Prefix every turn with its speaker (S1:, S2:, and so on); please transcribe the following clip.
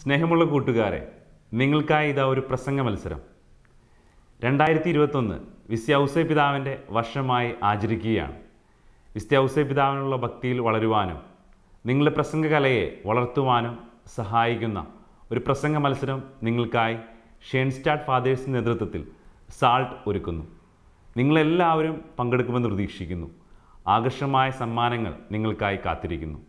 S1: സ്നേഹമുള്ള കൂട്ടുകാരെ നിങ്ങൾക്കായി ഇതാ ഒരു പ്രസംഗ മത്സരം രണ്ടായിരത്തി ഇരുപത്തൊന്ന് വിസ്യൗസേ പിതാവിൻ്റെ വർഷമായി ആചരിക്കുകയാണ് വിസ്ത്യൗസേ പിതാവിനുള്ള ഭക്തിയിൽ വളരുവാനും നിങ്ങളുടെ പ്രസംഗ കലയെ വളർത്തുവാനും സഹായിക്കുന്ന ഒരു പ്രസംഗ മത്സരം നിങ്ങൾക്കായി ഷെൻസ്റ്റാർട്ട് ഫാദേഴ്സിൻ്റെ നേതൃത്വത്തിൽ സാൾട്ട് ഒരുക്കുന്നു നിങ്ങളെല്ലാവരും പങ്കെടുക്കുമെന്ന് പ്രതീക്ഷിക്കുന്നു ആകർഷമായ സമ്മാനങ്ങൾ നിങ്ങൾക്കായി കാത്തിരിക്കുന്നു